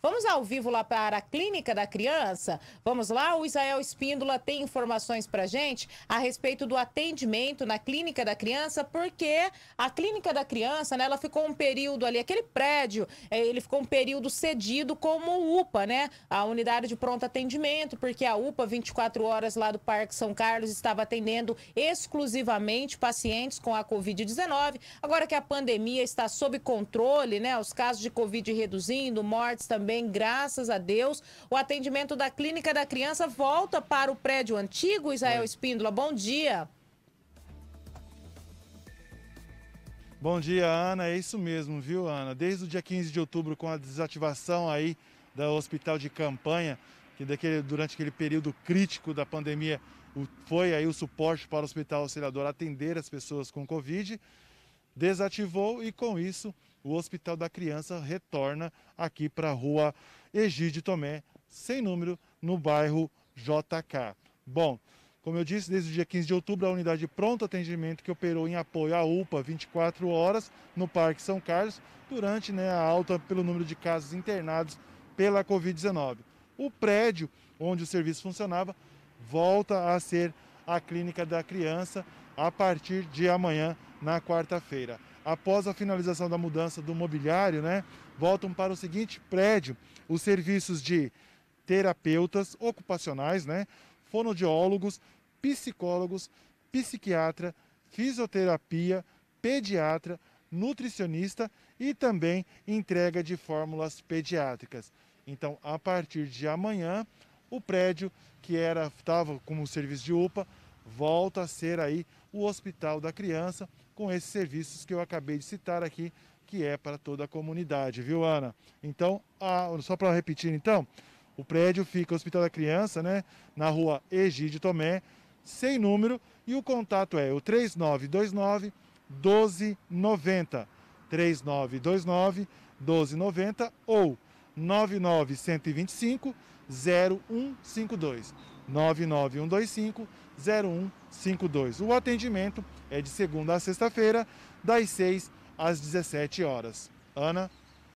Vamos ao vivo lá para a Clínica da Criança? Vamos lá, o Israel Espíndola tem informações para gente a respeito do atendimento na Clínica da Criança, porque a Clínica da Criança, né, ela ficou um período ali, aquele prédio, é, ele ficou um período cedido como UPA, né, a Unidade de Pronto Atendimento, porque a UPA 24 horas lá do Parque São Carlos estava atendendo exclusivamente pacientes com a Covid-19. Agora que a pandemia está sob controle, né, os casos de Covid reduzindo, mortes também também, graças a Deus. O atendimento da Clínica da Criança volta para o prédio antigo, Israel Espíndola. Bom dia. Bom dia, Ana. É isso mesmo, viu, Ana? Desde o dia 15 de outubro, com a desativação aí do hospital de campanha, que daquele, durante aquele período crítico da pandemia o, foi aí o suporte para o Hospital Auxiliador atender as pessoas com Covid desativou e com isso o Hospital da Criança retorna aqui para a rua Egide Tomé, sem número, no bairro JK. Bom, como eu disse, desde o dia 15 de outubro, a unidade de pronto atendimento que operou em apoio à UPA 24 horas no Parque São Carlos, durante né, a alta pelo número de casos internados pela Covid-19. O prédio onde o serviço funcionava volta a ser a Clínica da Criança a partir de amanhã, na quarta-feira. Após a finalização da mudança do mobiliário, né, voltam para o seguinte prédio os serviços de terapeutas ocupacionais, né, fonodiólogos, psicólogos, psiquiatra, fisioterapia, pediatra, nutricionista e também entrega de fórmulas pediátricas. Então, a partir de amanhã, o prédio que era estava como serviço de UPA volta a ser aí o Hospital da Criança, com esses serviços que eu acabei de citar aqui, que é para toda a comunidade, viu, Ana? Então, a, só para repetir, então, o prédio fica, o Hospital da Criança, né, na rua Egídio Tomé, sem número, e o contato é o 3929 1290, 3929 1290 ou 99125 0152. 99125 0152. O atendimento é de segunda a sexta-feira, das 6 às 17 horas. Ana